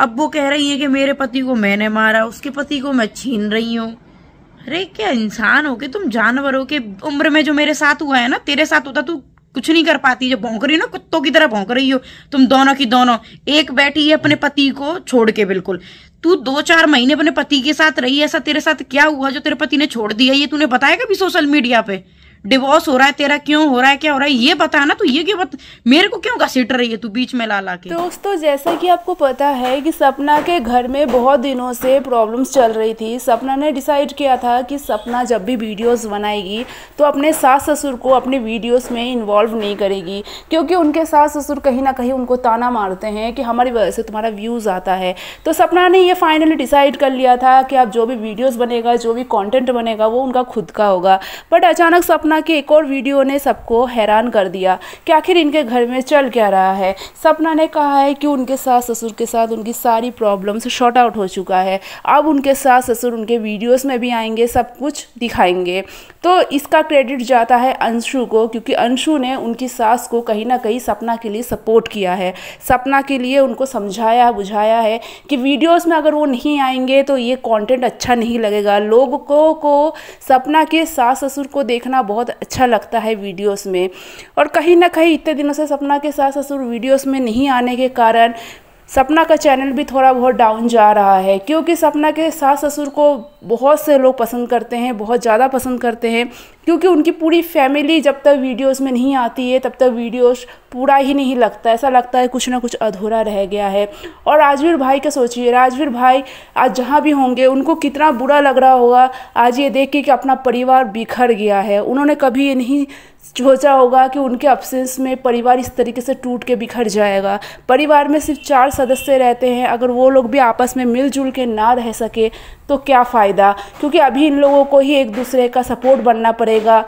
अब वो कह रही है कि मेरे पति को मैंने मारा उसके पति को मैं छीन रही हूँ अरे क्या इंसान हो के तुम जानवर हो के उम्र में जो मेरे साथ हुआ है ना तेरे साथ होता तू कुछ नहीं कर पाती जो भौंक रही हो ना कुत्तों की तरह भौंक रही हो तुम दोनों की दोनों एक बैठी है अपने पति को छोड़ के बिल्कुल तू दो चार महीने अपने पति के साथ रही ऐसा तेरे साथ क्या हुआ जो तेरे पति ने छोड़ दिया ये तूने बताया कभी सोशल मीडिया पे डिवोर्स हो रहा है तेरा क्यों हो रहा है क्या हो रहा है ये बताना तो ये क्यों बत... मेरे को क्यों घसीट रही है तू बीच में ला ला के दोस्तों जैसा कि आपको पता है कि सपना के घर में बहुत दिनों से प्रॉब्लम्स चल रही थी सपना ने डिसाइड किया था कि सपना जब भी वीडियोस बनाएगी तो अपने सास ससुर को अपने वीडियोस में इन्वॉल्व नहीं करेगी क्योंकि उनके सास ससुर कहीं ना कहीं उनको ताना मारते हैं कि हमारी वजह से तुम्हारा व्यूज़ आता है तो सपना ने ये फाइनली डिसाइड कर लिया था कि आप जो भी वीडियोज़ बनेगा जो भी कॉन्टेंट बनेगा वो उनका खुद का होगा बट अचानक सपना सपना की एक और वीडियो ने सबको हैरान कर दिया कि आखिर इनके घर में चल क्या रहा है सपना ने कहा है कि उनके सास ससुर के साथ उनकी सारी प्रॉब्लम्स शॉर्ट आउट हो चुका है अब उनके सास ससुर उनके वीडियोस में भी आएंगे सब कुछ दिखाएंगे तो इसका क्रेडिट जाता है अंशु को क्योंकि अंशु ने उनकी सास को कहीं ना कहीं सपना के लिए सपोर्ट किया है सपना के लिए उनको समझाया बुझाया है कि वीडियोस में अगर वो नहीं आएंगे तो ये कंटेंट अच्छा नहीं लगेगा लोगों को, को सपना के सास ससुर को देखना बहुत बहुत अच्छा लगता है वीडियोस में और कहीं ना कहीं इतने दिनों से सपना के सास ससुर वीडियोस में नहीं आने के कारण सपना का चैनल भी थोड़ा बहुत डाउन जा रहा है क्योंकि सपना के सास ससुर को बहुत से लोग पसंद करते हैं बहुत ज़्यादा पसंद करते हैं क्योंकि उनकी पूरी फैमिली जब तक वीडियोस में नहीं आती है तब तक वीडियोस पूरा ही नहीं लगता ऐसा लगता है कुछ ना कुछ अधूरा रह गया है और राजवीर भाई का सोचिए राजवीर भाई आज जहाँ भी होंगे उनको कितना बुरा लग रहा होगा आज ये देख के कि अपना परिवार बिखर गया है उन्होंने कभी ये नहीं सोचा होगा कि उनके अब्सेंस में परिवार इस तरीके से टूट के बिखर जाएगा परिवार में सिर्फ चार सदस्य रहते हैं अगर वो लोग भी आपस में मिलजुल के ना रह सके तो क्या फ़ायदा क्योंकि अभी इन लोगों को ही एक दूसरे का सपोर्ट बनना पड़ेगा